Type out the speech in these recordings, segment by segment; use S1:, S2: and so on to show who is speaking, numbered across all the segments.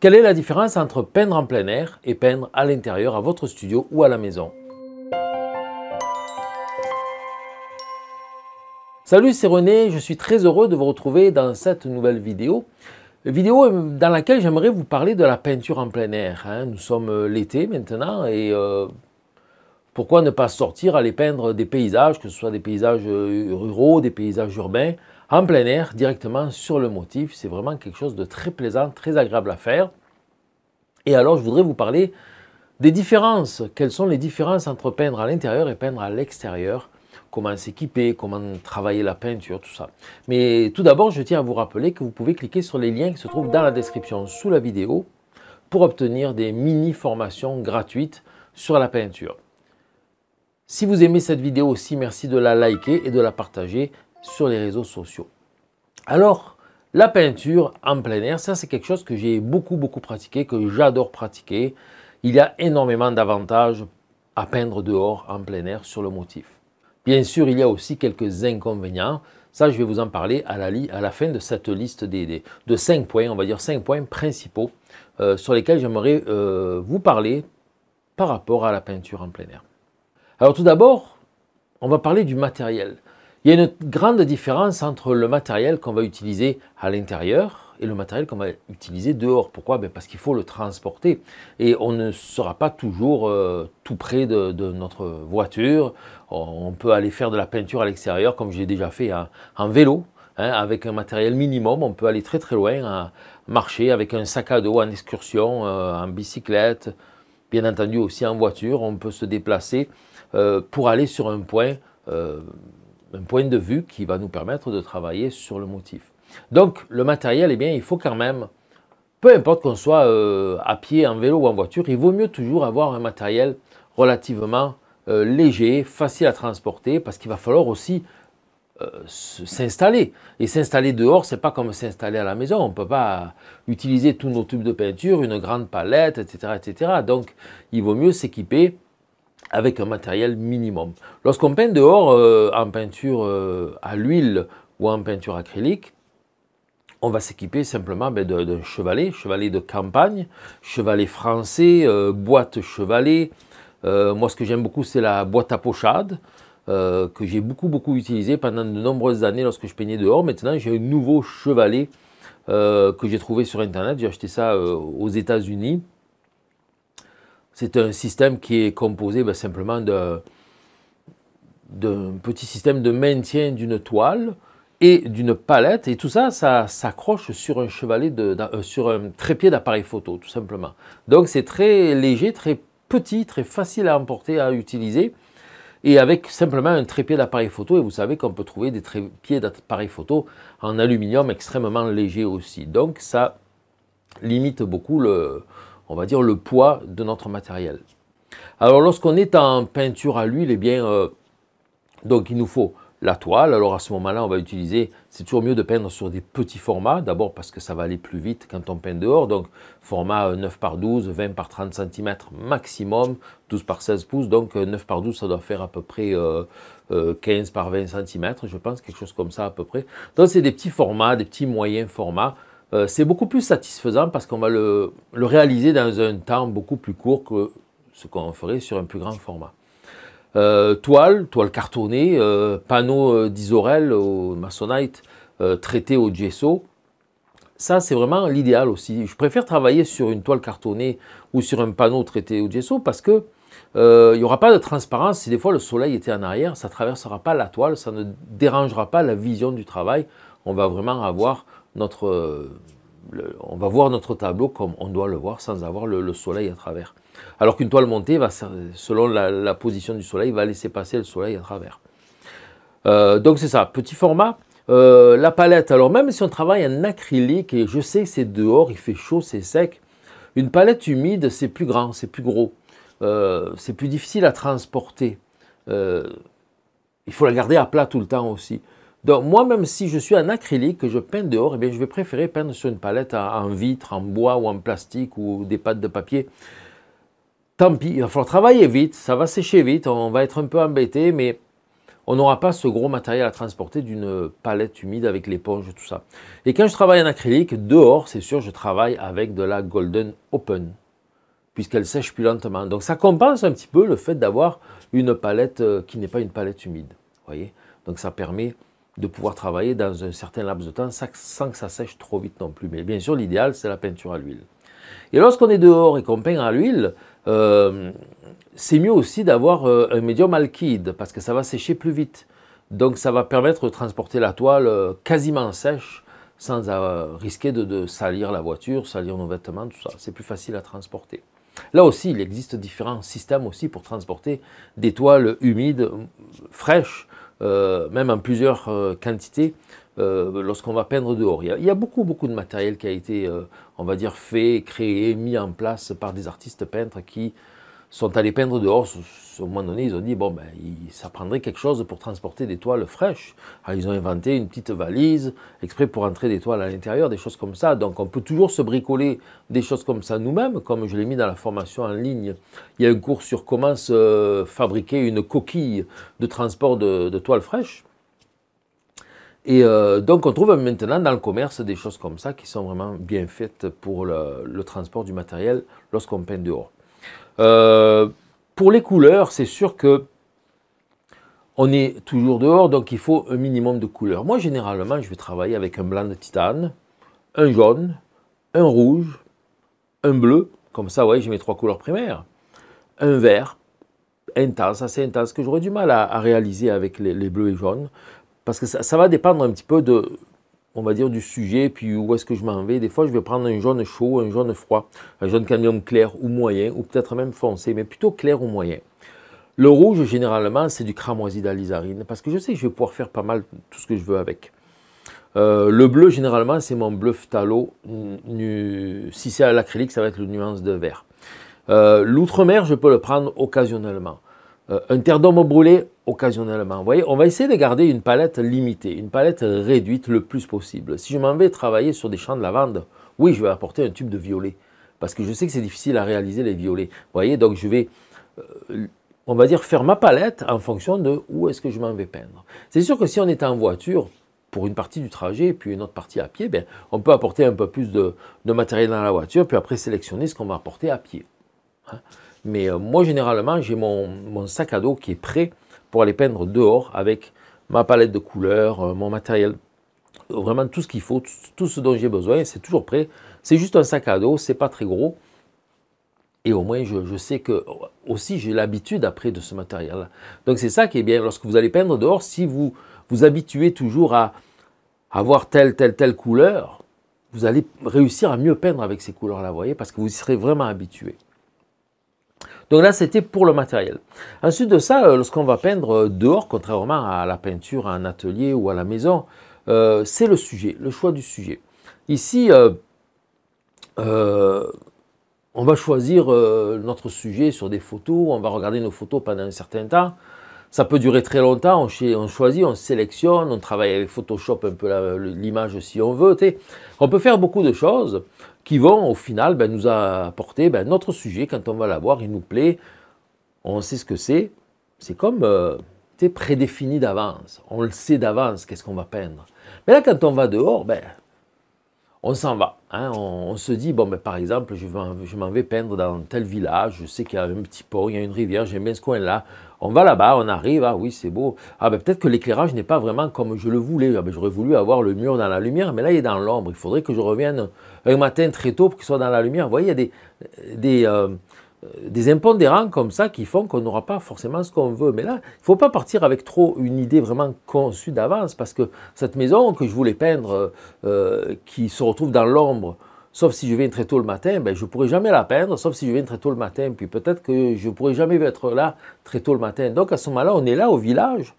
S1: Quelle est la différence entre peindre en plein air et peindre à l'intérieur, à votre studio ou à la maison Salut, c'est René, je suis très heureux de vous retrouver dans cette nouvelle vidéo. Vidéo euh, dans laquelle j'aimerais vous parler de la peinture en plein air. Hein. Nous sommes euh, l'été maintenant et euh, pourquoi ne pas sortir, aller peindre des paysages, que ce soit des paysages ruraux, des paysages urbains, en plein air, directement sur le motif. C'est vraiment quelque chose de très plaisant, très agréable à faire. Et alors, je voudrais vous parler des différences. Quelles sont les différences entre peindre à l'intérieur et peindre à l'extérieur Comment s'équiper, comment travailler la peinture, tout ça. Mais tout d'abord, je tiens à vous rappeler que vous pouvez cliquer sur les liens qui se trouvent dans la description sous la vidéo pour obtenir des mini-formations gratuites sur la peinture. Si vous aimez cette vidéo aussi, merci de la liker et de la partager sur les réseaux sociaux. Alors, la peinture en plein air, ça c'est quelque chose que j'ai beaucoup beaucoup pratiqué, que j'adore pratiquer. Il y a énormément d'avantages à peindre dehors en plein air sur le motif. Bien sûr, il y a aussi quelques inconvénients. Ça, je vais vous en parler à la, à la fin de cette liste des, de 5 points, on va dire 5 points principaux euh, sur lesquels j'aimerais euh, vous parler par rapport à la peinture en plein air. Alors tout d'abord, on va parler du matériel. Il y a une grande différence entre le matériel qu'on va utiliser à l'intérieur et le matériel qu'on va utiliser dehors. Pourquoi ben Parce qu'il faut le transporter et on ne sera pas toujours euh, tout près de, notre voiture. On peut aller faire de la peinture à l'extérieur comme j'ai déjà fait hein, en, vélo. Hein, avec un matériel minimum, on peut aller très très loin, à hein, marcher avec un sac à dos en excursion, euh, en bicyclette, bien entendu aussi en voiture, on peut se déplacer euh, pour aller sur un point un point de vue qui va nous permettre de travailler sur le motif. Donc le matériel, eh bien, il faut quand même, peu importe qu'on soit euh, à pied, en vélo ou en voiture, il vaut mieux toujours avoir un matériel relativement euh, léger, facile à transporter, parce qu'il va falloir aussi euh, s'installer. Et s'installer dehors, c'est pas comme s'installer à la maison. On ne peut pas utiliser tous nos tubes de peinture, une grande palette, etc. etc. Donc il vaut mieux s'équiper avec un matériel minimum. Lorsqu'on peint dehors euh, en peinture euh, à l'huile ou en peinture acrylique, on va s'équiper simplement d'un ben, chevalet, chevalet de campagne, chevalet français, euh, boîte chevalet. moi, ce que j'aime beaucoup, c'est la boîte à pochade. que j'ai beaucoup beaucoup utilisée pendant de nombreuses années lorsque je peignais dehors. Maintenant, j'ai un nouveau chevalet que j'ai trouvé sur internet. J'ai acheté ça aux États-Unis c'est un système qui est composé ben, simplement d'un petit système de maintien d'une toile et d'une palette. Et tout ça, ça s'accroche sur un chevalet, euh, sur un trépied d'appareil photo, tout simplement. Donc c'est très léger, très petit, très facile à emporter, à utiliser. Et avec simplement un trépied d'appareil photo, et vous savez qu'on peut trouver des trépieds d'appareil photo en aluminium extrêmement léger aussi. Donc ça limite beaucoup le, on va dire, le poids de notre matériel. Alors lorsqu'on est en peinture à l'huile, eh bien, euh, donc il nous faut la toile. Alors à ce moment-là, on va utiliser, c'est toujours mieux de peindre sur des petits formats, d'abord parce que ça va aller plus vite quand on peint dehors, donc format 9 euh, par 12, 20 par 30 cm maximum, 12 par 16 pouces, donc 9 euh, par 12, ça doit faire à peu près 15 par 20 cm, je pense, quelque chose comme ça à peu près. Donc c'est des petits formats, des petits moyens formats, euh, c'est beaucoup plus satisfaisant parce qu'on va le, réaliser dans un temps beaucoup plus court que ce qu'on ferait sur un plus grand format. Euh, toile, toile cartonnée, euh, panneau d'isorel au maçonnite traité au gesso, ça c'est vraiment l'idéal aussi. Je préfère travailler sur une toile cartonnée ou sur un panneau traité au gesso parce que il n'y aura pas de transparence. Si des fois le soleil était en arrière, ça ne traversera pas la toile, ça ne dérangera pas la vision du travail. On va vraiment avoir euh, on va voir notre tableau comme on doit le voir sans avoir le, soleil à travers. Alors qu'une toile montée, va, selon la, position du soleil, va laisser passer le soleil à travers. Euh, donc c'est ça, petit format. Euh, la palette, alors même si on travaille en acrylique, et je sais que c'est dehors, il fait chaud, c'est sec, une palette humide, c'est plus grand, c'est plus gros, c'est plus difficile à transporter. il faut la garder à plat tout le temps aussi. Donc moi, même si je suis en acrylique, que je peins dehors, eh bien, je vais préférer peindre sur une palette en, vitre, en bois ou en plastique ou des pattes de papier. Tant pis, il va falloir travailler vite, ça va sécher vite, on va être un peu embêté, mais on n'aura pas ce gros matériel à transporter d'une palette humide avec l'éponge, tout ça. Et quand je travaille en acrylique, dehors, c'est sûr, je travaille avec de la Golden Open, puisqu'elle sèche plus lentement. Donc ça compense un petit peu le fait d'avoir une palette euh, qui n'est pas une palette humide, voyez Donc ça permet de pouvoir travailler dans un certain laps de temps sans que ça sèche trop vite non plus. Mais bien sûr, l'idéal, c'est la peinture à l'huile. Et lorsqu'on est dehors et qu'on peint à l'huile, euh, c'est mieux aussi d'avoir euh, un médium alkyde parce que ça va sécher plus vite. Donc ça va permettre de transporter la toile euh, quasiment sèche sans risquer de, de, salir la voiture, salir nos vêtements, tout ça. C'est plus facile à transporter. Là aussi, il existe différents systèmes aussi pour transporter des toiles humides, fraîches, euh, même en plusieurs euh, quantités, euh, lorsqu'on va peindre dehors. il y, a, beaucoup, beaucoup de matériel qui a été, on va dire, fait, créé, mis en place par des artistes peintres qui sont allés peindre dehors. Au moment donné, ils ont dit bon, ben, ça prendrait quelque chose pour transporter des toiles fraîches. Alors, ah, ils ont inventé une petite valise exprès pour entrer des toiles à l'intérieur, des choses comme ça. Donc, on peut toujours se bricoler des choses comme ça nous-mêmes, comme je l'ai mis dans la formation en ligne. Il y a un cours sur comment se fabriquer une coquille de transport de, toiles fraîches. Et euh, donc, on trouve maintenant dans le commerce des choses comme ça qui sont vraiment bien faites pour le transport du matériel lorsqu'on peint dehors. Euh, pour les couleurs, c'est sûr que on est toujours dehors, donc il faut un minimum de couleurs. Moi, généralement, je vais travailler avec un blanc de titane, un jaune, un rouge, un bleu, comme ça, voyez, j'ai mes trois couleurs primaires, un vert, intense, assez intense, que j'aurais du mal à, réaliser avec les, bleus et jaunes, parce que ça va dépendre un petit peu de, on va dire, du sujet, puis où est-ce que je m'en vais. Des fois, je vais prendre un jaune chaud, un jaune froid, un jaune cadmium clair ou moyen, ou peut-être même foncé, mais plutôt clair ou moyen. Le rouge, généralement, c'est du cramoisi d'alizarine, parce que je sais que je vais pouvoir faire pas mal tout ce que je veux avec. Euh, le bleu, généralement, c'est mon bleu phtalo. Si c'est à l'acrylique, ça va être le nuance de vert. Euh, l'outre-mer, je peux le prendre occasionnellement. Euh, un terre d'homme brûlé occasionnellement. Vous voyez, on va essayer de garder une palette limitée, une palette réduite le plus possible. Si je m'en vais travailler sur des champs de lavande, oui, je vais apporter un tube de violet, parce que je sais que c'est difficile à réaliser les violets. Vous voyez, donc je vais, euh, on va dire, faire ma palette en fonction de où est-ce que je m'en vais peindre. C'est sûr que si on est en voiture, pour une partie du trajet, puis une autre partie à pied, ben, on peut apporter un peu plus de, matériel dans la voiture, puis après sélectionner ce qu'on va apporter à pied. Hein. Mais euh, moi, généralement, j'ai mon, sac à dos qui est prêt pour aller peindre dehors avec ma palette de couleurs, euh, mon matériel, vraiment tout ce qu'il faut, tout, ce dont j'ai besoin, c'est toujours prêt. C'est juste un sac à dos, c'est pas très gros. Et au moins, je, sais que euh, aussi, j'ai l'habitude après de ce matériel. -là. Donc c'est ça qui est bien. Lorsque vous allez peindre dehors, si vous vous habituez toujours à avoir telle, telle, telle couleur, vous allez réussir à mieux peindre avec ces couleurs-là, voyez, parce que vous y serez vraiment habitué. Donc là, c'était pour le matériel. Ensuite de ça, euh, lorsqu'on va peindre euh, dehors, contrairement à la peinture en atelier ou à la maison, euh, c'est le sujet, le choix du sujet. Ici, on va choisir notre sujet sur des photos, on va regarder nos photos pendant un certain temps, ça peut durer très longtemps, on, choisit, on sélectionne, on travaille avec Photoshop un peu l'image si on veut. On peut faire beaucoup de choses qui vont au final ben, nous apporter notre ben, sujet. Quand on va l'avoir, il nous plaît, on sait ce que c'est. C'est comme euh, prédéfini d'avance. On le sait d'avance, qu'est-ce qu'on va peindre. Mais là, quand on va dehors, ben, on s'en va. Hein, on, se dit, bon, ben, par exemple, je m'en vais peindre dans tel village, je sais qu'il y a un petit port, il y a une rivière, j'aime bien ce coin-là. On va là-bas, on arrive, ah oui, c'est beau. Ah ben peut-être que l'éclairage n'est pas vraiment comme je le voulais. Ah ben, j'aurais voulu avoir le mur dans la lumière, mais là il est dans l'ombre. Il faudrait que je revienne un matin très tôt pour qu'il soit dans la lumière. Vous voyez, il y a des, des, euh, euh, des impondérants comme ça qui font qu'on n'aura pas forcément ce qu'on veut. Mais là, il ne faut pas partir avec trop une idée vraiment conçue d'avance, parce que cette maison que je voulais peindre, euh, euh, qui se retrouve dans l'ombre, sauf si je viens très tôt le matin, ben, je ne pourrai jamais la peindre, sauf si je viens très tôt le matin, puis peut-être que je ne pourrai jamais être là très tôt le matin. Donc à ce moment-là, on est là au village,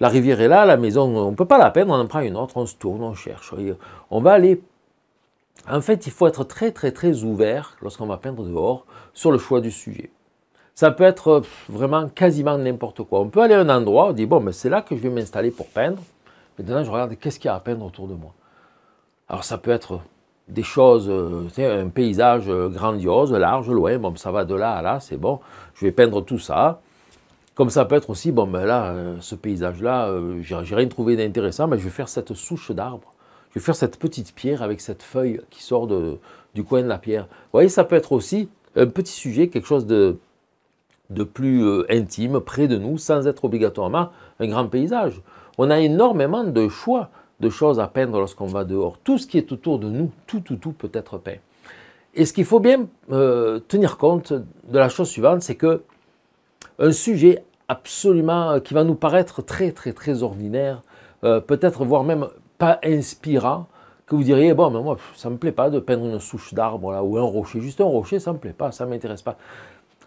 S1: la rivière est là, la maison, on ne peut pas la peindre, on en prend une autre, on se tourne, on cherche. On va aller en fait, il faut être très très très ouvert lorsqu'on va peindre dehors sur le choix du sujet. Ça peut être euh, vraiment quasiment n'importe quoi. On peut aller à un endroit, on dit bon, mais ben, c'est là que je vais m'installer pour peindre. Maintenant, je regarde qu'est-ce qu'il y a à peindre autour de moi. Alors ça peut être des choses, euh, un paysage euh, grandiose, large, loin, bon, ben, ça va de là à là, c'est bon, je vais peindre tout ça. Comme ça peut être aussi, bon, ben là, ce paysage-là, j'ai rien trouvé d'intéressant, mais je vais faire cette souche d'arbres que faire cette petite pierre avec cette feuille qui sort de, du coin de la pierre. Vous voyez, ça peut être aussi un petit sujet, quelque chose de, de plus euh, intime, près de nous, sans être obligatoirement un grand paysage. On a énormément de choix, de choses à peindre lorsqu'on va dehors. Tout ce qui est autour de nous, tout, tout, tout peut être peint. Et ce qu'il faut bien euh, tenir compte de la chose suivante, c'est que un sujet absolument euh, qui va nous paraître très, très, très ordinaire, peut-être voire même pas inspirant que vous diriez, bon, mais moi, ça me plaît pas de peindre une souche d'arbre là, ou un rocher, juste un rocher, ça me plaît pas, ça m'intéresse pas.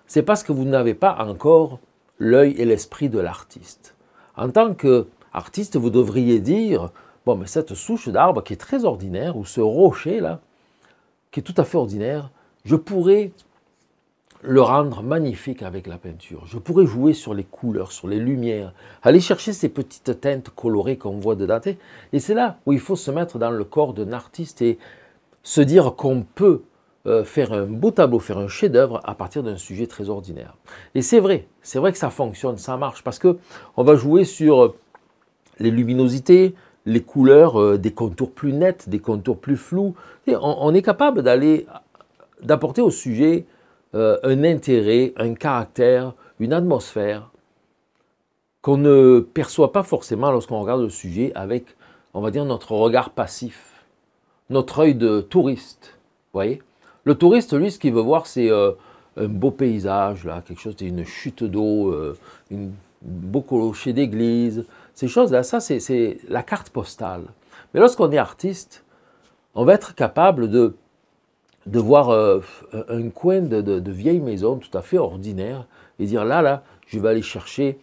S1: C'est parce que vous n'avez pas encore l'œil et l'esprit de l'artiste. En tant qu'artiste, vous devriez dire, bon, mais cette souche d'arbre qui est très ordinaire, ou ce rocher là, qui est tout à fait ordinaire, je pourrais le rendre magnifique avec la peinture. Je pourrais jouer sur les couleurs, sur les lumières, aller chercher ces petites teintes colorées qu'on voit de dater. Et c'est là où il faut se mettre dans le corps d'un artiste et se dire qu'on peut euh, faire un beau tableau, faire un chef-d'œuvre à partir d'un sujet très ordinaire. Et c'est vrai, c'est vrai que ça fonctionne, ça marche, parce que on va jouer sur euh, les luminosités, les couleurs, euh, des contours plus nets, des contours plus flous. Et on, on est capable d'aller d'apporter au sujet euh, un intérêt, un caractère, une atmosphère qu'on ne perçoit pas forcément lorsqu'on regarde le sujet avec, on va dire, notre regard passif, notre œil de touriste. voyez Le touriste, lui, ce qu'il veut voir, c'est euh, un beau paysage, là, quelque chose, une chute d'eau, un euh, une beau clocher d'église, ces choses-là, ça, c'est la carte postale. Mais lorsqu'on est artiste, on va être capable de de voir euh, un coin de, vieille maison tout à fait ordinaire et dire là, là, je vais aller chercher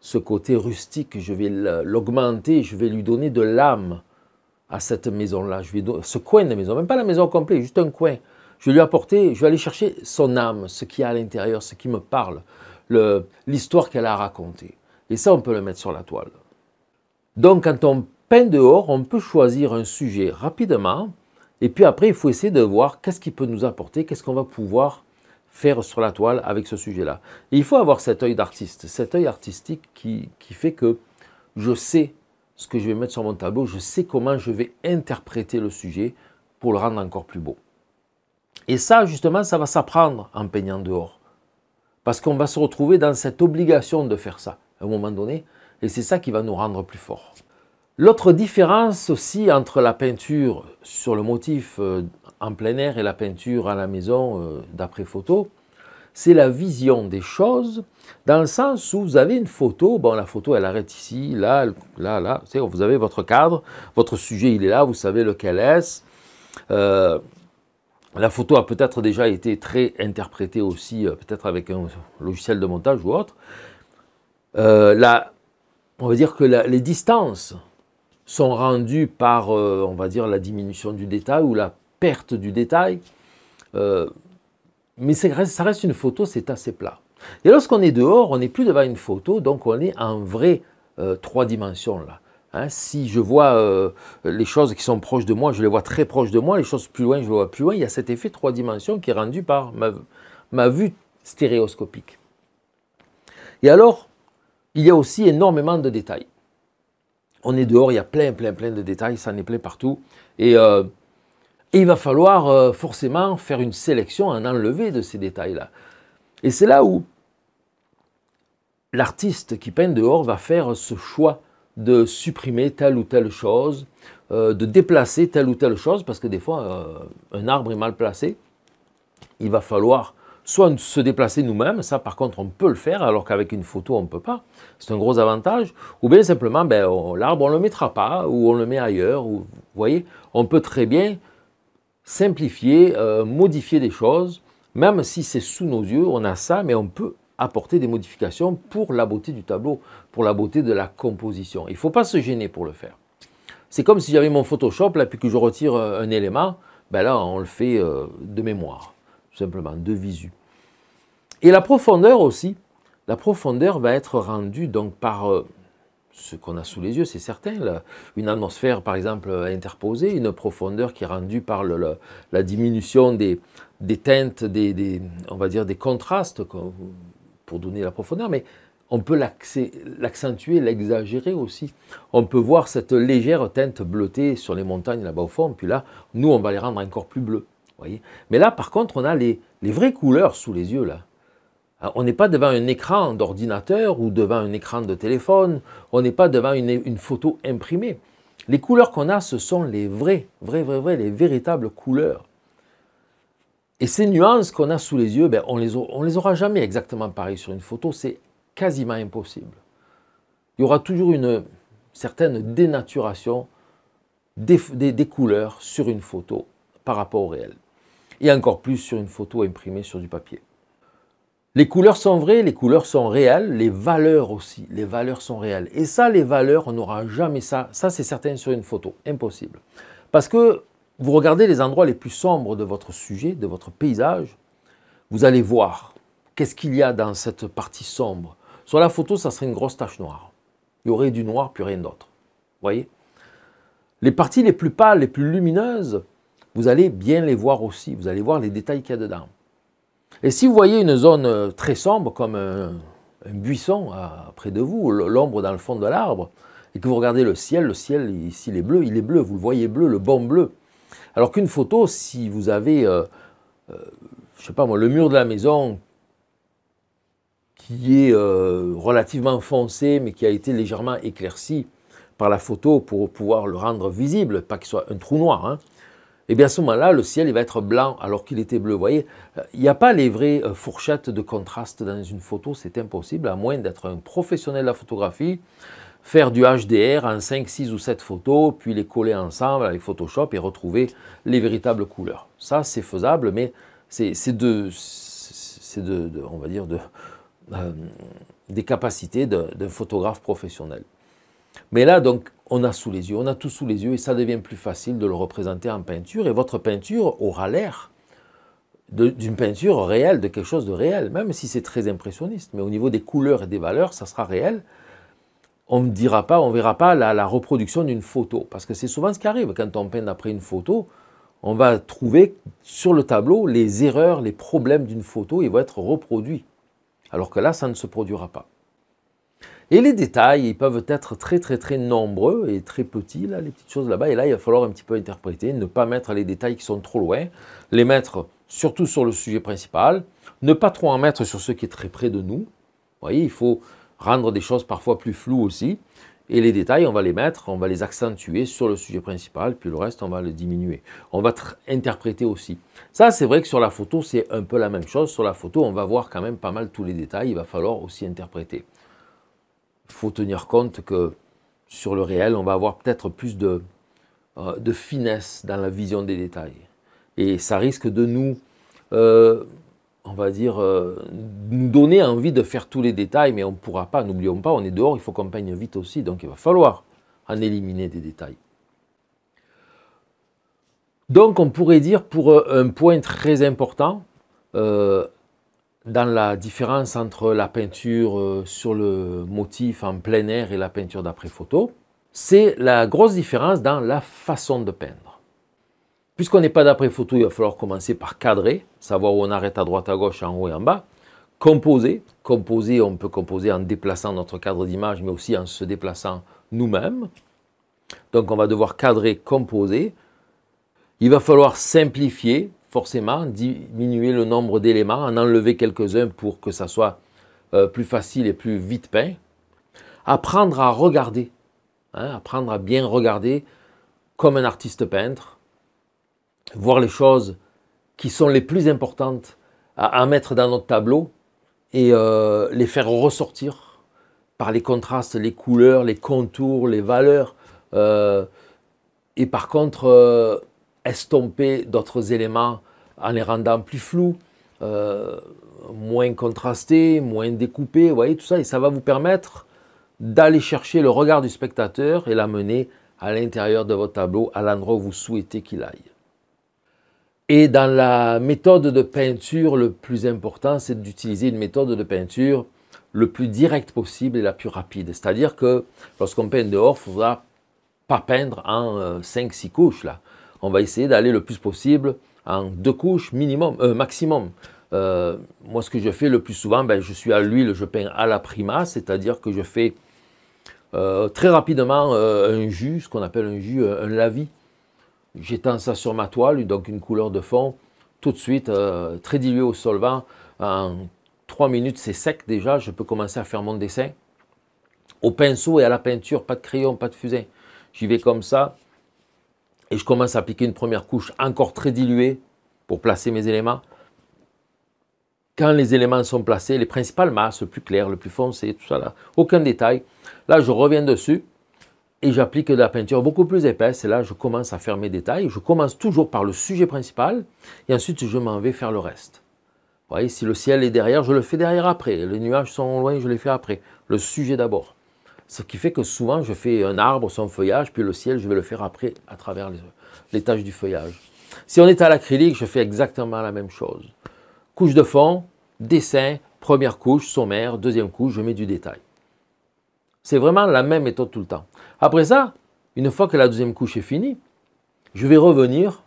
S1: ce côté rustique, je vais l'augmenter, je vais lui donner de l'âme à cette maison-là. Je vais ce coin de maison, même pas la maison complète, juste un coin. Je vais lui apporter, je vais aller chercher son âme, ce qui y a à l'intérieur, ce qui me parle, l'histoire qu'elle a racontée. Et ça, on peut le mettre sur la toile. Donc, quand on peint dehors, on peut choisir un sujet rapidement et puis après, il faut essayer de voir qu'est-ce qui peut nous apporter, qu'est-ce qu'on va pouvoir faire sur la toile avec ce sujet-là. il faut avoir cet œil d'artiste, cet œil artistique qui, qui, fait que je sais ce que je vais mettre sur mon tableau, je sais comment je vais interpréter le sujet pour le rendre encore plus beau. Et ça, justement, ça va s'apprendre en peignant dehors. Parce qu'on va se retrouver dans cette obligation de faire ça à un moment donné, et c'est ça qui va nous rendre plus forts. L'autre différence aussi entre la peinture sur le motif euh, en plein air et la peinture à la maison euh, d'après photo, c'est la vision des choses, dans le sens où vous avez une photo, bon la photo elle arrête ici, là, là, là, vous avez votre cadre, votre sujet il est là, vous savez lequel est euh, la photo a peut-être déjà été très interprétée aussi, peut-être avec un logiciel de montage ou autre. on va dire que les distances sont rendus par, euh, on va dire, la diminution du détail ou la perte du détail. Euh, mais ça reste une photo, c'est assez plat. Et lorsqu'on est dehors, on n'est plus devant une photo, donc on est en vraie euh, trois dimensions là. Hein, si je vois les choses qui sont proches de moi, je les vois très proches de moi, les choses plus loin, je les vois plus loin, il y a cet effet trois dimensions qui est rendu par ma vue stéréoscopique. Et alors, il y a aussi énormément de détails. On est dehors, il y a plein, plein, plein de détails, ça en est plein partout. Euh, et, il va falloir euh, forcément faire une sélection, en enlever de ces détails-là. Et c'est là où l'artiste qui peint dehors va faire ce choix de supprimer telle ou telle chose, euh, de déplacer telle ou telle chose, parce que des fois, un arbre est mal placé. Il va falloir soit se déplacer nous-mêmes, ça par contre on peut le faire alors qu'avec une photo on ne peut pas, c'est un gros avantage, ou bien simplement ben, l'arbre on ne le mettra pas ou on le met ailleurs, ou, vous voyez, on peut très bien simplifier, euh, modifier des choses, même si c'est sous nos yeux, on a ça, mais on peut apporter des modifications pour la beauté du tableau, pour la beauté de la composition. Il ne faut pas se gêner pour le faire. C'est comme si j'avais mon Photoshop, là, puis que je retire euh, un élément, ben là, on le fait euh, de mémoire, tout simplement, de visu. Et la profondeur aussi, la profondeur va être rendue donc par euh, ce qu'on a sous les yeux, c'est certain. Une atmosphère, par exemple, interposée, une profondeur qui est rendue par la diminution des, des teintes, des, on va dire des contrastes pour donner la profondeur, mais on peut l'accentuer, l'exagérer aussi. On peut voir cette légère teinte bleutée sur les montagnes là-bas au fond, puis là, nous, on va les rendre encore plus bleus. Voyez Mais là, par contre, on a les, les vraies couleurs sous les yeux, là. Euh, on n'est pas devant un écran d'ordinateur ou devant un écran de téléphone, on n'est pas devant une, photo imprimée. Les couleurs qu'on a, ce sont les vraies, vraies, vraies, les véritables couleurs. Et ces nuances qu'on a sous les yeux, ben, on les, ne les aura jamais exactement pareilles sur une photo, c'est quasiment impossible. Il y aura toujours une certaine dénaturation des couleurs sur une photo par rapport au réel. Et encore plus sur une photo imprimée sur du papier. Les couleurs sont vraies, les couleurs sont réelles, les valeurs aussi, les valeurs sont réelles. Et ça, les valeurs, on n'aura jamais ça. Ça, c'est certain sur une photo, impossible. Parce que vous regardez les endroits les plus sombres de votre sujet, de votre paysage, vous allez voir qu'est-ce qu'il y a dans cette partie sombre. Sur la photo, ça serait une grosse tache noire. Il y aurait du noir, puis rien d'autre. Vous voyez Les parties les plus pâles, les plus lumineuses, vous allez bien les voir aussi. Vous allez voir les détails qu'il y a dedans. Et si vous voyez une zone euh, très sombre, comme euh, un, buisson près de vous, l'ombre dans le fond de l'arbre, et que vous regardez le ciel, le ciel, ici est bleu, il est bleu, vous le voyez bleu, le bon bleu. Alors qu'une photo, si vous avez, euh, euh, je sais pas moi, le mur de la maison qui est relativement foncé, mais qui a été légèrement éclairci par la photo pour pouvoir le rendre visible, pas qu'il soit un trou noir, hein, et eh bien à ce moment-là, le ciel va être blanc alors qu'il était bleu. Vous voyez, euh, il n'y a pas les vraies euh, fourchettes de contraste dans une photo, c'est impossible, à moins d'être un professionnel de la photographie, faire du HDR en 5, 6 ou 7 photos, puis les coller ensemble avec Photoshop et retrouver les véritables couleurs. Ça, c'est faisable, mais c'est de, de, on va dire, euh, des capacités d'un photographe professionnel. Mais là, donc, on a sous les yeux, on a tout sous les yeux, et ça devient plus facile de le représenter en peinture, et votre peinture aura l'air d'une peinture réelle, de quelque chose de réel, même si c'est très impressionniste. Mais au niveau des couleurs et des valeurs, ça sera réel. On ne dira pas, on verra pas la, reproduction d'une photo, parce que c'est souvent ce qui arrive quand on peint d'après une photo. On va trouver sur le tableau les erreurs, les problèmes d'une photo, ils vont être reproduits. Alors que là, ça ne se produira pas. Et les détails, ils peuvent être très très très nombreux et très petits, là, les petites choses là-bas. Et là, il va falloir un petit peu interpréter, ne pas mettre les détails qui sont trop loin, les mettre surtout sur le sujet principal, ne pas trop en mettre sur ce qui est très près de nous. Vous voyez, il faut rendre des choses parfois plus floues aussi. Et les détails, on va les mettre, on va les accentuer sur le sujet principal, puis le reste, on va le diminuer. On va interpréter aussi. Ça, c'est vrai que sur la photo, c'est un peu la même chose. Sur la photo, on va voir quand même pas mal tous les détails. Il va falloir aussi interpréter faut tenir compte que sur le réel, on va avoir peut-être plus de, euh, finesse dans la vision des détails. Et ça risque de nous, euh, on va dire, euh, nous donner envie de faire tous les détails, mais on ne pourra pas, n'oublions pas, on est dehors, il faut qu'on peigne vite aussi, donc il va falloir en éliminer des détails. Donc on pourrait dire pour un point très important, dans la différence entre la peinture euh, sur le motif en plein air et la peinture d'après-photo, c'est la grosse différence dans la façon de peindre. Puisqu'on n'est pas d'après-photo, il va falloir commencer par cadrer, savoir où on arrête à droite, à gauche, en haut et en bas. Composer, composer, on peut composer en déplaçant notre cadre d'image, mais aussi en se déplaçant nous-mêmes. Donc on va devoir cadrer, composer. Il va falloir simplifier, forcément diminuer le nombre d'éléments, en enlever quelques-uns pour que ça soit euh, plus facile et plus vite peint. Apprendre à regarder, hein, apprendre à bien regarder comme un artiste peintre, voir les choses qui sont les plus importantes à, mettre dans notre tableau et euh, les faire ressortir par les contrastes, les couleurs, les contours, les valeurs. Euh, et par contre, estomper d'autres éléments en les rendant plus flous, euh, moins contrastés, moins découpés, vous voyez tout ça, et ça va vous permettre d'aller chercher le regard du spectateur et l'amener à l'intérieur de votre tableau, à l'endroit où vous souhaitez qu'il aille. Et dans la méthode de peinture, le plus important, c'est d'utiliser une méthode de peinture le plus direct possible et la plus rapide. C'est-à-dire que lorsqu'on peint dehors, il ne faudra pas peindre en 5-6 euh, couches. Là on va essayer d'aller le plus possible en deux couches minimum, euh, maximum. Euh, moi, ce que je fais le plus souvent, ben, je suis à l'huile, je peins à la prima, c'est-à-dire que je fais euh, très rapidement un jus, ce qu'on appelle un jus, un lavis. J'étends ça sur ma toile, donc une couleur de fond, tout de suite, très dilué au solvant. En trois minutes, c'est sec déjà, je peux commencer à faire mon dessin. Au pinceau et à la peinture, pas de crayon, pas de fusain. J'y vais comme ça, et je commence à appliquer une première couche encore très diluée pour placer mes éléments. Quand les éléments sont placés, les principales masses, le plus clair, le plus foncé, tout ça là, aucun détail. Là, je reviens dessus et j'applique de la peinture beaucoup plus épaisse. Et là, je commence à faire mes détails. Je commence toujours par le sujet principal et ensuite, je m'en vais faire le reste. Vous voyez, si le ciel est derrière, je le fais derrière après. Les nuages sont loin, je les fais après. Le sujet d'abord. Ce qui fait que souvent, je fais un arbre, son feuillage, puis le ciel, je vais le faire après à travers les, les taches du feuillage. Si on est à l'acrylique, je fais exactement la même chose. Couche de fond, dessin, première couche, sommaire, deuxième couche, je mets du détail. C'est vraiment la même méthode tout le temps. Après ça, une fois que la deuxième couche est finie, je vais revenir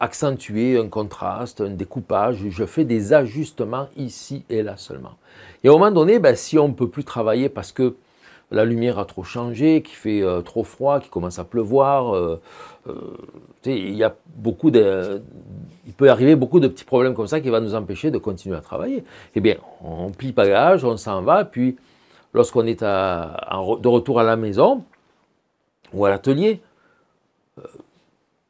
S1: accentuer un contraste, un découpage, je fais des ajustements ici et là seulement. Et au moment donné, ben, si on ne peut plus travailler parce que la lumière a trop changé, qu'il fait euh, trop froid, qu'il commence à pleuvoir. Euh, euh, il, y a beaucoup de, il peut arriver beaucoup de petits problèmes comme ça qui vont nous empêcher de continuer à travailler. Eh bien, on plie bagage, on s'en va, puis lorsqu'on est de retour à la maison ou à l'atelier,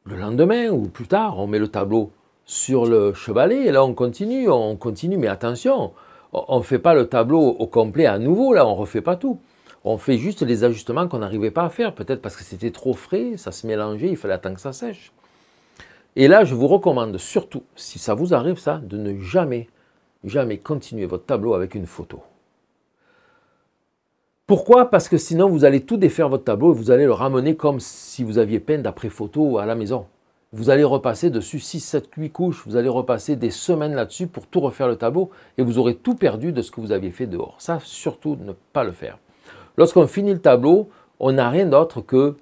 S1: le lendemain ou plus tard, on met le tableau sur le chevalet et là on continue, on continue, mais attention, on ne fait pas le tableau au complet à nouveau, là on ne refait pas tout on fait juste les ajustements qu'on n'arrivait pas à faire, peut-être parce que c'était trop frais, ça se mélangeait, il fallait attendre que ça sèche. Et là, je vous recommande surtout, si ça vous arrive ça, de ne jamais, jamais continuer votre tableau avec une photo. Pourquoi Parce que sinon, vous allez tout défaire votre tableau et vous allez le ramener comme si vous aviez peint d'après photo à la maison. Vous allez repasser dessus 6, 7, 8 couches, vous allez repasser des semaines là-dessus pour tout refaire le tableau et vous aurez tout perdu de ce que vous aviez fait dehors. Ça, surtout, ne pas le faire. Lorsqu'on finit le tableau, on n'a rien d'autre que...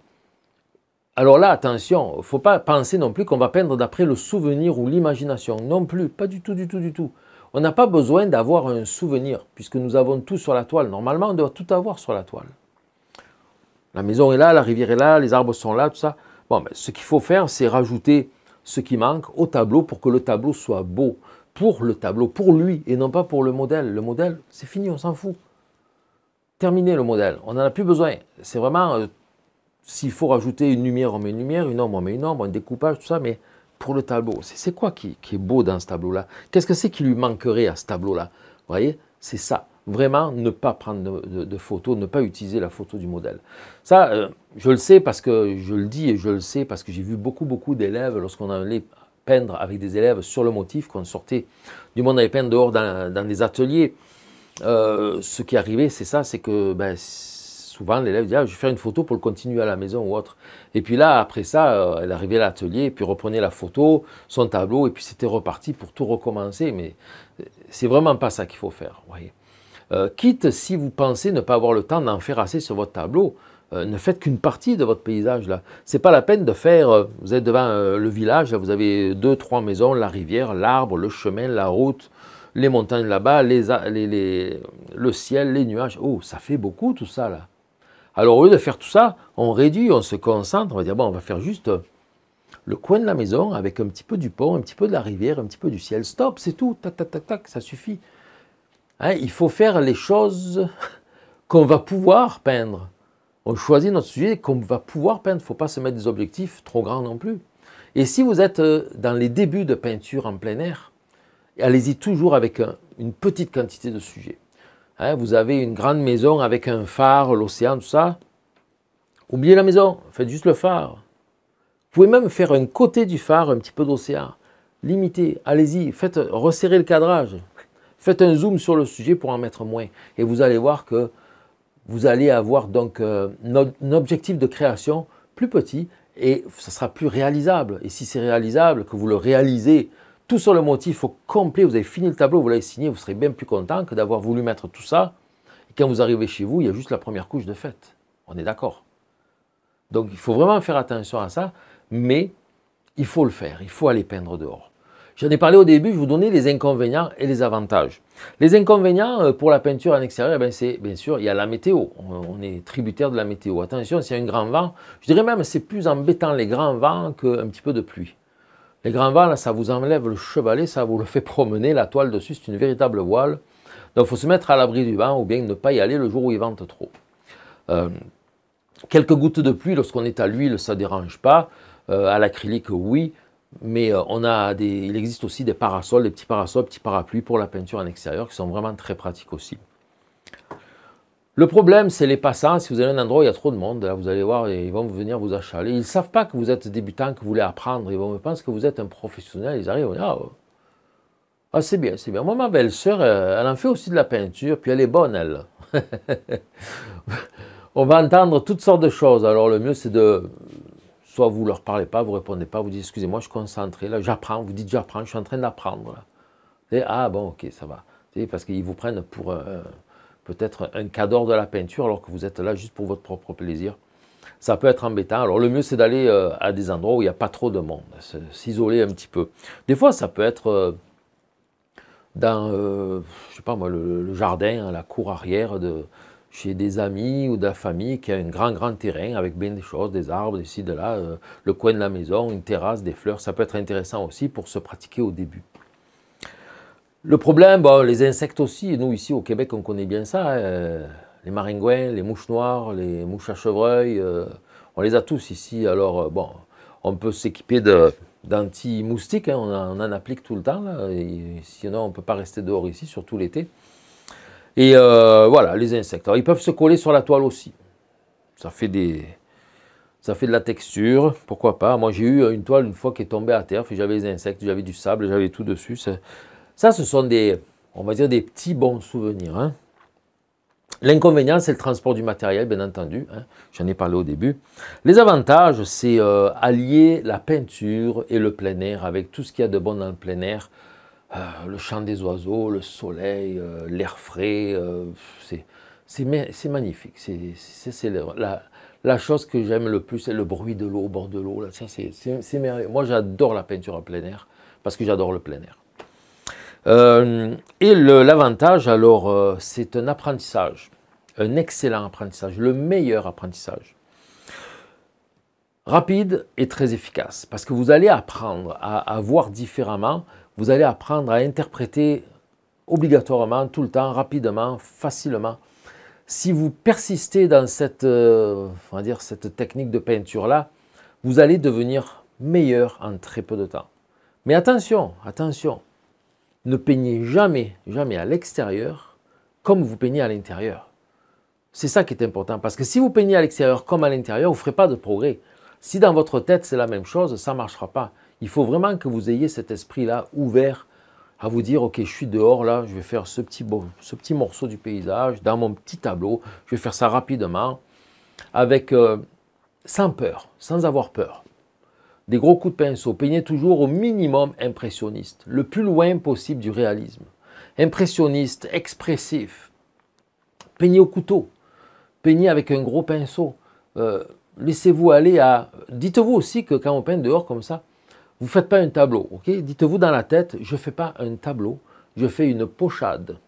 S1: Alors là, attention, il ne faut pas penser non plus qu'on va peindre d'après le souvenir ou l'imagination. Non plus, pas du tout, du tout, du tout. On n'a pas besoin d'avoir un souvenir, puisque nous avons tout sur la toile. Normalement, on doit tout avoir sur la toile. La maison est là, la rivière est là, les arbres sont là, tout ça. Bon, mais ben, ce qu'il faut faire, c'est rajouter ce qui manque au tableau pour que le tableau soit beau. Pour le tableau, pour lui, et non pas pour le modèle. Le modèle, c'est fini, on s'en fout. Terminer le modèle. On n'en a plus besoin. C'est vraiment, euh, s'il faut rajouter une lumière, on met une lumière, une ombre, on met une ombre, un découpage, tout ça, mais pour le tableau, c'est quoi qui, est beau dans ce tableau-là Qu'est-ce que c'est qui lui manquerait à ce tableau-là Vous voyez, c'est ça. Vraiment, ne pas prendre de, de, photos, ne pas utiliser la photo du modèle. Ça, euh, je le sais parce que je le dis et je le sais parce que j'ai vu beaucoup, beaucoup d'élèves lorsqu'on allait peindre avec des élèves sur le motif qu'on sortait du monde allait peindre dehors dans, dans des ateliers euh, ce qui est arrivé, c'est ça, c'est que ben, souvent l'élève dit ah, je vais faire une photo pour le continuer à la maison ou autre. Et puis là, après ça, euh, elle arrivait à l'atelier, puis reprenait la photo, son tableau, et puis c'était reparti pour tout recommencer. Mais euh, c'est vraiment pas ça qu'il faut faire, quitte si vous pensez ne pas avoir le temps d'en faire assez sur votre tableau, ne faites qu'une partie de votre paysage là. C'est pas la peine de faire. vous êtes devant le village, vous avez deux, trois maisons, la rivière, l'arbre, le chemin, la route, les montagnes là-bas, les, le ciel, les nuages. Oh, ça fait beaucoup tout ça là. Alors au lieu de faire tout ça, on réduit, on se concentre, on va dire, bon, on va faire juste euh, le coin de la maison avec un petit peu du pont, un petit peu de la rivière, un petit peu du ciel. Stop, c'est tout, tac, tac, tac, tac, ça suffit. Hein, il faut faire les choses qu'on va pouvoir peindre. On choisit notre sujet qu'on va pouvoir peindre. Il ne faut pas se mettre des objectifs trop grands non plus. Et si vous êtes euh, dans les débuts de peinture en plein air, allez-y toujours avec une petite quantité de sujets. Hein, vous avez une grande maison avec un phare, l'océan, tout ça. Oubliez la maison, faites juste le phare. Vous pouvez même faire un côté du phare, un petit peu d'océan. Limitez, allez-y, faites resserrer le cadrage. Faites un zoom sur le sujet pour en mettre moins. Et vous allez voir que vous allez avoir donc euh, un objectif de création plus petit et ce sera plus réalisable. Et si c'est réalisable, que vous le réalisez tout sur le motif faut complet, vous avez fini le tableau, vous l'avez signé, vous serez bien plus content que d'avoir voulu mettre tout ça. Et quand vous arrivez chez vous, il y a juste la première couche de fête. On est d'accord. Donc il faut vraiment faire attention à ça, mais il faut le faire, il faut aller peindre dehors. J'en ai parlé au début, je vous donnais les inconvénients et les avantages. Les inconvénients euh, pour la peinture en extérieur, eh ben c'est bien sûr, il y a la météo. On est tributaire de la météo. Attention, s'il y a un grand vent, je dirais même c'est plus embêtant les grands vents qu'un petit peu de pluie. Les grands vents, ça vous enlève le chevalet, ça vous le fait promener, la toile dessus, c'est une véritable voile. Donc il faut se mettre à l'abri du vent ou bien ne pas y aller le jour où il vente trop. Euh, quelques gouttes de pluie, lorsqu'on est à l'huile, ça ne dérange pas. Euh, à l'acrylique, oui. Mais euh, on a des, il existe aussi des parasols, des petits parasols, petits parapluies pour la peinture en extérieur qui sont vraiment très pratiques aussi. Le problème, c'est les passants. Si vous allez à un endroit où il y a trop de monde, là, vous allez voir, ils vont venir vous achaler. Ils ne savent pas que vous êtes débutant, que vous voulez apprendre. Ils vont penser que vous êtes un professionnel. Ils arrivent, ah, ah c'est bien, c'est bien. Moi, ma belle-sœur, euh, elle en fait aussi de la peinture, puis elle est bonne, elle. On va entendre toutes sortes de choses. Alors, le mieux, c'est de... Soit vous ne leur parlez pas, vous ne répondez pas, vous dites, excusez-moi, je suis concentré, là, j'apprends. Vous dites, j'apprends, je suis en train d'apprendre, ah, bon, ok, ça va. Parce qu'ils vous prennent pour... Euh, peut-être un cadre de la peinture alors que vous êtes là juste pour votre propre plaisir. Ça peut être embêtant. Alors le mieux c'est d'aller euh, à des endroits où il n'y a pas trop de monde, hein, s'isoler un petit peu. Des fois ça peut être euh, dans, euh, je sais pas moi, le, jardin, hein, la cour arrière de chez des amis ou de la famille qui a un grand grand terrain avec bien des choses, des arbres, ici, de là, le coin de la maison, une terrasse, des fleurs. Ça peut être intéressant aussi pour se pratiquer au début. Le problème, bah, les insectes aussi, nous ici au Québec on connaît bien ça, hein. euh, les maringouins, les mouches noires, les mouches à chevreuil, euh, on les a tous ici, alors euh, bon, on peut s'équiper d'anti-moustiques, hein. on, en applique tout le temps, sinon on ne peut pas rester dehors ici, surtout l'été. Et voilà, les insectes. ils peuvent se coller sur la toile aussi. Ça fait des, ça fait de la texture, pourquoi pas. Moi j'ai eu une toile une fois qui est tombée à terre, j'avais des insectes, j'avais du sable, j'avais tout dessus. Ça, ce sont des, on va dire, des petits bons souvenirs. Hein. L'inconvénient, c'est le transport du matériel, bien entendu. Hein. J'en ai parlé au début. Les avantages, c'est euh, allier la peinture et le plein air avec tout ce qu'il y a de bon dans le plein air. Euh, le chant des oiseaux, le soleil, euh, l'air frais, c'est magnifique. C'est la, la, chose que j'aime le plus, c'est le bruit de l'eau au bord de l'eau. Moi, j'adore la peinture en plein air parce que j'adore le plein air. Euh, et l'avantage, alors, euh, c'est un apprentissage, un excellent apprentissage, le meilleur apprentissage. Rapide et très efficace, parce que vous allez apprendre à, voir différemment, vous allez apprendre à interpréter obligatoirement, tout le temps, rapidement, facilement. Si vous persistez dans cette, euh, dire, cette technique de peinture-là, vous allez devenir meilleur en très peu de temps. Mais attention, attention, ne peignez jamais, jamais à l'extérieur comme vous peignez à l'intérieur. C'est ça qui est important, parce que si vous peignez à l'extérieur comme à l'intérieur, vous ne ferez pas de progrès. Si dans votre tête c'est la même chose, ça ne marchera pas. Il faut vraiment que vous ayez cet esprit-là ouvert à vous dire, ok, je suis dehors là, je vais faire ce petit, morceau du paysage dans mon petit tableau, je vais faire ça rapidement, avec, euh, sans peur, sans avoir peur des gros coups de pinceau, peignez toujours au minimum impressionniste, le plus loin possible du réalisme. Impressionniste, expressif, peignez au couteau, peignez avec un gros pinceau. Euh, laissez-vous aller à... Dites-vous aussi que quand on peint dehors comme ça, vous ne faites pas un tableau, ok Dites-vous dans la tête, je ne fais pas un tableau, je fais une pochade.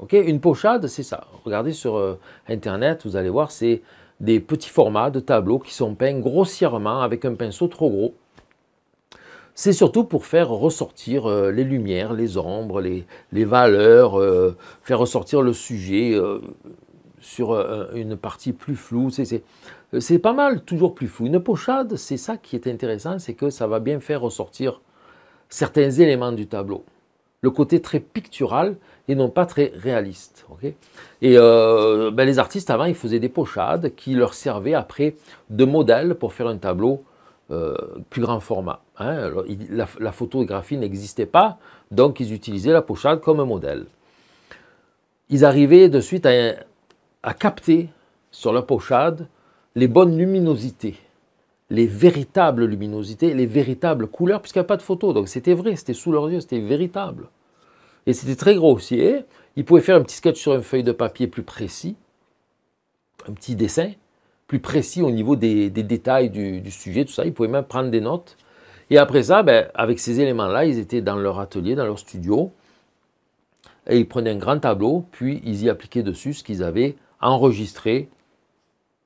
S1: ok une pochade, c'est ça. Regardez sur euh, Internet, vous allez voir, c'est des petits formats de tableaux qui sont peints grossièrement avec un pinceau trop gros c'est surtout pour faire ressortir euh, les lumières, les ombres, les, valeurs, euh, faire ressortir le sujet euh, sur une partie plus floue. C'est pas mal, toujours plus flou. Une pochade, c'est ça qui est intéressant, c'est que ça va bien faire ressortir certains éléments du tableau. Le côté très pictural et non pas très réaliste. et ben, les artistes avant, ils faisaient des pochades qui leur servaient après de modèles pour faire un tableau euh, plus grand format. Hein. la, photographie n'existait pas, donc ils utilisaient la pochade comme un modèle. Ils arrivaient de suite à, à capter sur la pochade les bonnes luminosités, les véritables luminosités, les véritables couleurs, puisqu'il n'y a pas de photo. Donc c'était vrai, c'était sous leurs yeux, c'était véritable. Et c'était très grossier. Ils pouvaient faire un petit sketch sur une feuille de papier plus précis, un petit dessin, plus précis au niveau des, détails du, sujet, tout ça. Ils pouvaient même prendre des notes. Et après ça, ben, avec ces éléments-là, ils étaient dans leur atelier, dans leur studio, et ils prenaient un grand tableau, puis ils y appliquaient dessus ce qu'ils avaient enregistré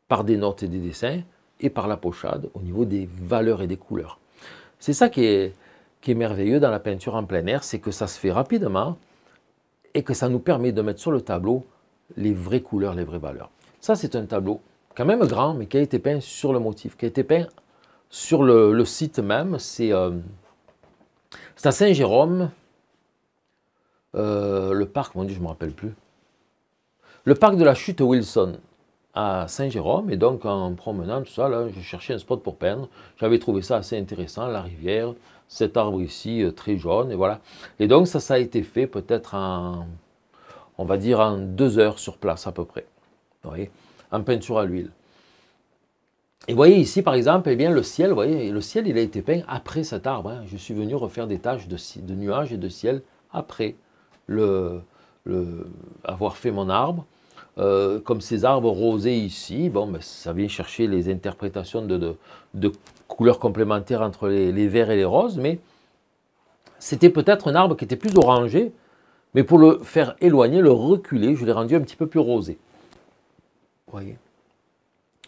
S1: par des notes et des dessins, et par la pochade au niveau des valeurs et des couleurs. C'est ça qui est, qui est merveilleux dans la peinture en plein air, c'est que ça se fait rapidement et que ça nous permet de mettre sur le tableau les vraies couleurs, les vraies valeurs. Ça, c'est un tableau quand même grand, mais qui a été peint sur le motif, qui a été peint sur le, site même. C'est euh, à Saint-Jérôme, euh, le parc, mon Dieu, je ne me rappelle plus. Le parc de la chute Wilson à Saint-Jérôme, et donc en promenant tout ça, là, je cherchais un spot pour peindre. J'avais trouvé ça assez intéressant, la rivière, cet arbre ici, euh, très jaune, et voilà. Et donc ça, ça a été fait peut-être en, on va dire en deux heures sur place à peu près. Vous voyez en peinture à l'huile. Et vous voyez ici, par exemple, eh bien, le ciel, voyez, le ciel, il a été peint après cet arbre. Hein. Je suis venu refaire des taches de, nuages et de ciel après le, avoir fait mon arbre. Euh, comme ces arbres rosés ici, bon, ben, ça vient chercher les interprétations de, couleurs complémentaires entre les, verts et les roses, mais c'était peut-être un arbre qui était plus orangé, mais pour le faire éloigner, le reculer, je l'ai rendu un petit peu plus rosé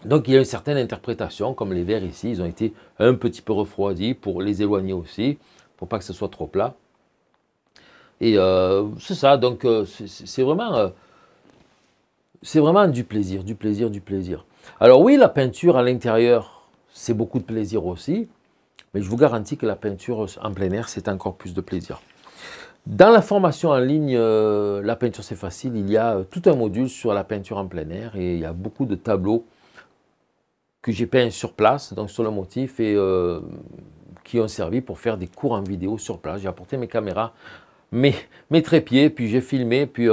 S1: donc il y a une certaine interprétation, comme les verres ici, ils ont été un petit peu refroidis pour les éloigner aussi, pour pas que ce soit trop plat. Et euh, c'est ça, donc euh, c'est vraiment, euh, c'est vraiment du plaisir, du plaisir, du plaisir. Alors oui, la peinture à l'intérieur, c'est beaucoup de plaisir aussi, mais je vous garantis que la peinture en plein air, c'est encore plus de plaisir. Dans la formation en ligne, euh, la peinture c'est facile, il y a euh, tout un module sur la peinture en plein air et il y a beaucoup de tableaux que j'ai peints sur place, donc sur le motif, et euh, qui ont servi pour faire des cours en vidéo sur place. J'ai apporté mes caméras, mes, trépieds, puis j'ai filmé, puis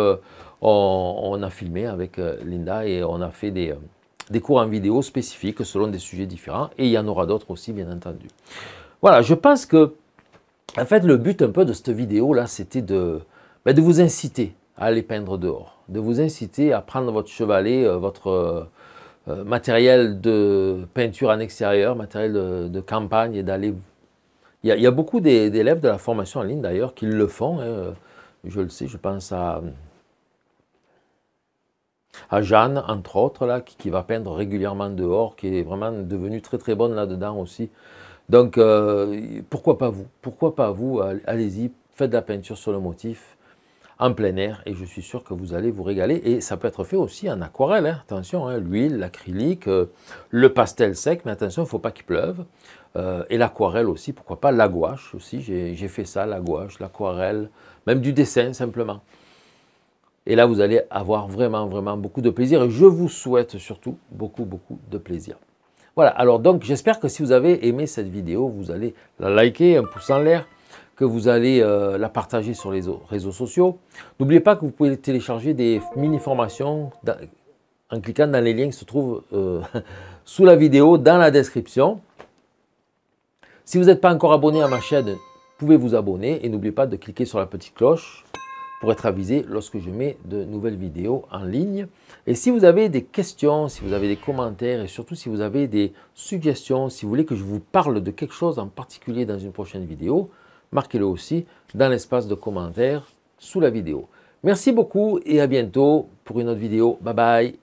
S1: on, a filmé avec Linda et on a fait des, des cours en vidéo spécifiques selon des sujets différents, et il y en aura d'autres aussi, bien entendu. Voilà, je pense que en fait, le but un peu de cette vidéo-là, c'était de, ben, vous inciter à aller peindre dehors, de vous inciter à prendre votre chevalet, euh, votre euh, euh, matériel de peinture en extérieur, matériel de, campagne, et d'aller... Il, y, a beaucoup d'élèves de la formation en ligne d'ailleurs qui le font, hein, je le sais, je pense à, à Jeanne, entre autres, là, qui, qui, va peindre régulièrement dehors, qui est vraiment devenue très très bonne là-dedans aussi. Donc, euh, pourquoi pas vous Pourquoi pas vous Allez-y, faites de la peinture sur le motif en plein air et je suis sûr que vous allez vous régaler. Et ça peut être fait aussi en aquarelle, hein. attention, hein, l'huile, l'acrylique, euh, le pastel sec, mais attention, il ne faut pas qu'il pleuve. Euh, et l'aquarelle aussi, pourquoi pas la gouache aussi, j'ai fait ça, la gouache, l'aquarelle, même du dessin simplement. Et là, vous allez avoir vraiment, vraiment beaucoup de plaisir. Et je vous souhaite surtout beaucoup, beaucoup de plaisir. Voilà, alors donc j'espère que si vous avez aimé cette vidéo, vous allez la liker, un pouce en l'air, que vous allez euh, la partager sur les réseaux sociaux. N'oubliez pas que vous pouvez télécharger des mini-formations en cliquant dans les liens qui se trouvent euh, sous la vidéo, dans la description. Si vous n'êtes pas encore abonné à ma chaîne, vous pouvez vous abonner et n'oubliez pas de cliquer sur la petite cloche être avisé lorsque je mets de nouvelles vidéos en ligne. Et si vous avez des questions, si vous avez des commentaires et surtout si vous avez des suggestions, si vous voulez que je vous parle de quelque chose en particulier dans une prochaine vidéo, marquez-le aussi dans l'espace de commentaires sous la vidéo. Merci beaucoup et à bientôt pour une autre vidéo. Bye bye